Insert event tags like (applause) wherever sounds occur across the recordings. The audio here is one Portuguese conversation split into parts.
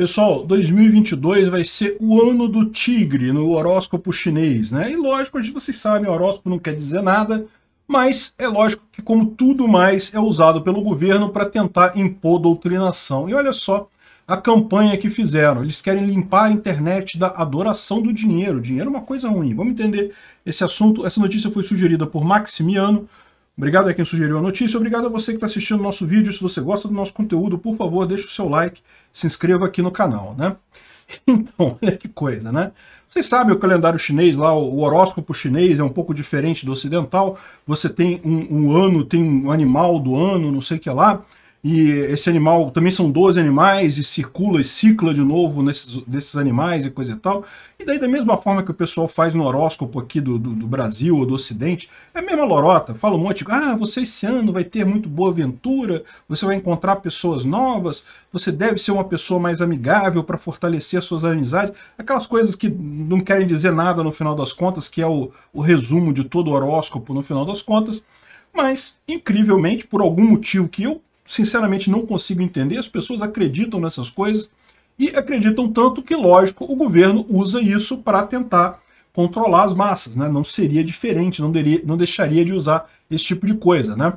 Pessoal, 2022 vai ser o ano do tigre no horóscopo chinês, né? E lógico, vocês sabem, horóscopo não quer dizer nada, mas é lógico que como tudo mais é usado pelo governo para tentar impor doutrinação. E olha só a campanha que fizeram. Eles querem limpar a internet da adoração do dinheiro. Dinheiro é uma coisa ruim. Vamos entender esse assunto. Essa notícia foi sugerida por Maximiano, Obrigado a quem sugeriu a notícia, obrigado a você que está assistindo o nosso vídeo. Se você gosta do nosso conteúdo, por favor, deixe o seu like, se inscreva aqui no canal, né? (laughs) Então, olha que coisa, né? Vocês sabem o calendário chinês lá, o horóscopo chinês é um pouco diferente do ocidental. Você tem um, um ano, tem um animal do ano, não sei o que lá e esse animal também são 12 animais e circula e cicla de novo nesses, desses animais e coisa e tal. E daí, da mesma forma que o pessoal faz no horóscopo aqui do, do, do Brasil ou do Ocidente, é a mesma lorota. Fala um monte, de, ah, você esse ano vai ter muito boa aventura, você vai encontrar pessoas novas, você deve ser uma pessoa mais amigável para fortalecer suas amizades. Aquelas coisas que não querem dizer nada no final das contas, que é o, o resumo de todo horóscopo no final das contas. Mas, incrivelmente, por algum motivo que eu sinceramente não consigo entender. As pessoas acreditam nessas coisas e acreditam tanto que, lógico, o governo usa isso para tentar controlar as massas, né? Não seria diferente, não, deria, não deixaria de usar esse tipo de coisa, né?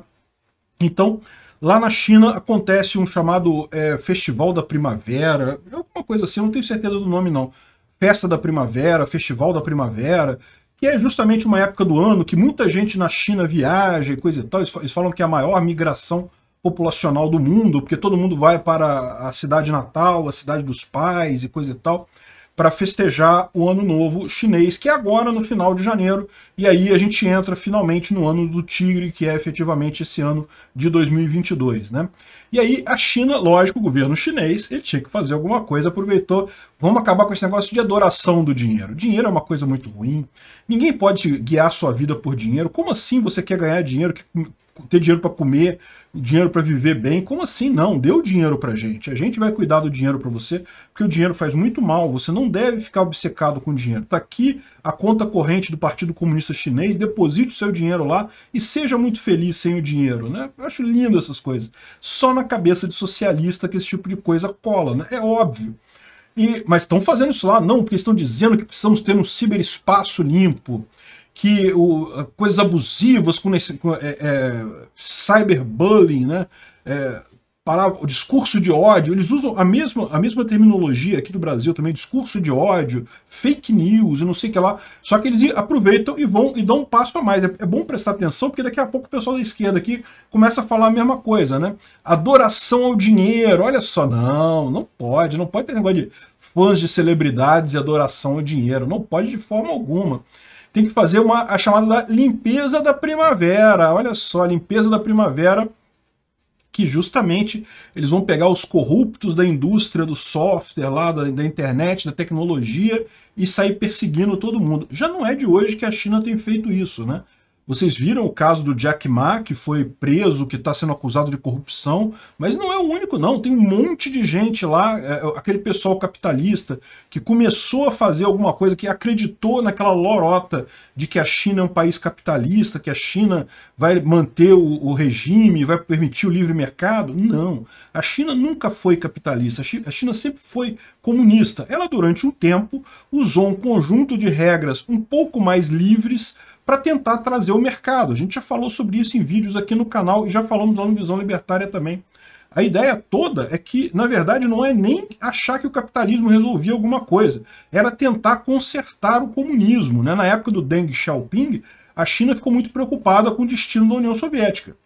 Então, lá na China acontece um chamado é, Festival da Primavera, alguma coisa assim, eu não tenho certeza do nome não. Festa da Primavera, Festival da Primavera, que é justamente uma época do ano que muita gente na China viaja e coisa e tal. Eles falam que é a maior migração populacional do mundo, porque todo mundo vai para a cidade natal, a cidade dos pais e coisa e tal, para festejar o Ano Novo Chinês, que é agora no final de janeiro, e aí a gente entra finalmente no Ano do Tigre, que é efetivamente esse ano de 2022, né? E aí a China, lógico, o governo chinês, ele tinha que fazer alguma coisa, aproveitou, vamos acabar com esse negócio de adoração do dinheiro. Dinheiro é uma coisa muito ruim, ninguém pode guiar sua vida por dinheiro, como assim você quer ganhar dinheiro ter dinheiro para comer, dinheiro para viver bem. Como assim? Não, dê o dinheiro para gente. A gente vai cuidar do dinheiro para você, porque o dinheiro faz muito mal. Você não deve ficar obcecado com o dinheiro. Está aqui a conta corrente do Partido Comunista Chinês, deposite o seu dinheiro lá e seja muito feliz sem o dinheiro. Né? Eu acho lindo essas coisas. Só na cabeça de socialista que esse tipo de coisa cola, né? é óbvio. E, mas estão fazendo isso lá, não, porque estão dizendo que precisamos ter um ciberespaço limpo que o, coisas abusivas, com, esse com é, é, cyberbullying, né? É, discurso de ódio, eles usam a mesma, a mesma terminologia aqui do Brasil também, discurso de ódio, fake news e não sei o que lá, só que eles aproveitam e vão e dão um passo a mais. É, é bom prestar atenção, porque daqui a pouco o pessoal da esquerda aqui começa a falar a mesma coisa, né? Adoração ao dinheiro, olha só, não, não pode, não pode ter negócio de fãs de celebridades e adoração ao dinheiro, não pode de forma alguma tem que fazer uma, a chamada da limpeza da primavera. Olha só, a limpeza da primavera que justamente eles vão pegar os corruptos da indústria, do software lá, da, da, internet, da tecnologia e sair perseguindo todo mundo. Já não é de hoje que a China tem feito isso, né? Vocês viram o caso do Jack Ma, que foi preso, que está sendo acusado de corrupção, mas não é o único, não. Tem um monte de gente lá, é, é, aquele pessoal capitalista, que começou a fazer alguma coisa, que acreditou naquela lorota de que a China é um país capitalista, que a China vai manter o, o regime, vai permitir o livre mercado. Não. A China nunca foi capitalista. A China sempre foi comunista. Ela, durante um tempo, usou um conjunto de regras um pouco mais livres para tentar trazer o mercado. A gente já falou sobre isso em vídeos aqui no canal e já falamos lá no Visão Libertária também. A ideia toda é que, na verdade, não é nem achar que o capitalismo resolvia alguma coisa, era tentar consertar o comunismo. Né? Na época do Deng Xiaoping, a China ficou muito preocupada com o destino da União Soviética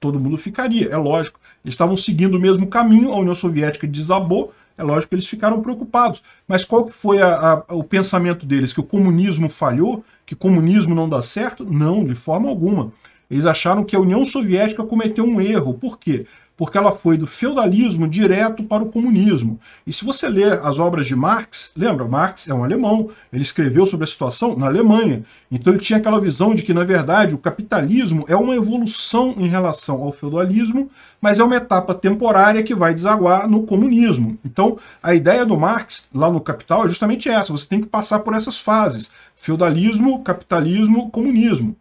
todo mundo ficaria, é lógico. Eles estavam seguindo o mesmo caminho, a União Soviética desabou, é lógico que eles ficaram preocupados. Mas qual que foi a, a, o pensamento deles? Que o comunismo falhou? Que comunismo não dá certo? Não, de forma alguma. Eles acharam que a União Soviética cometeu um erro. Por quê? porque ela foi do feudalismo direto para o comunismo. E se você ler as obras de Marx, lembra, Marx é um alemão, ele escreveu sobre a situação na Alemanha. Então ele tinha aquela visão de que, na verdade, o capitalismo é uma evolução em relação ao feudalismo, mas é uma etapa temporária que vai desaguar no comunismo. Então, a ideia do Marx lá no Capital é justamente essa, você tem que passar por essas fases, feudalismo, capitalismo, comunismo.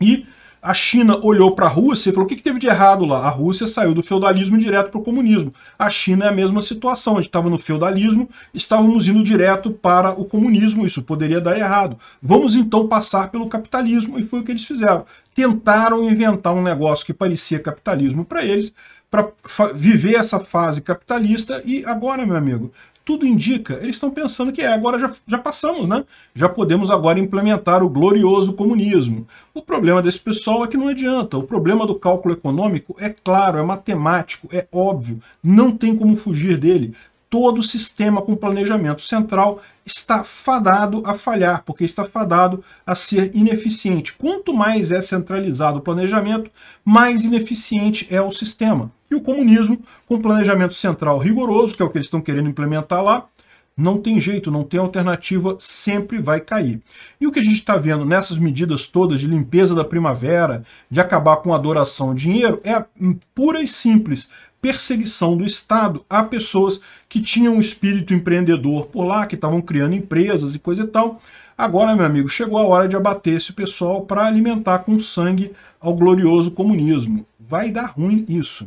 E a China olhou para a Rússia e falou: o que, que, teve de errado lá? A Rússia saiu do feudalismo direto para o comunismo. A China é a mesma situação. A gente estava no feudalismo, estávamos indo direto para o comunismo. Isso poderia dar errado. Vamos então passar pelo capitalismo. E foi o que eles fizeram. Tentaram inventar um negócio que parecia capitalismo para eles, para viver essa fase capitalista. E agora, meu amigo, tudo indica, eles estão pensando que é, agora já, já passamos, né? Já podemos agora implementar o glorioso comunismo. O problema desse pessoal é que não adianta. O problema do cálculo econômico é claro, é matemático, é óbvio, não tem como fugir dele. Todo sistema com planejamento central está fadado a falhar, porque está fadado a ser ineficiente. Quanto mais é centralizado o planejamento, mais ineficiente é o sistema. E o comunismo, com planejamento central rigoroso, que é o que eles estão querendo implementar lá, não tem jeito, não tem alternativa, sempre vai cair. E o que a gente está vendo nessas medidas todas de limpeza da primavera, de acabar com a adoração ao dinheiro, é pura e simples perseguição do Estado a pessoas que tinham um espírito empreendedor por lá, que estavam criando empresas e coisa e tal. Agora, meu amigo, chegou a hora de abater esse pessoal para alimentar com sangue ao glorioso comunismo. Vai dar ruim isso.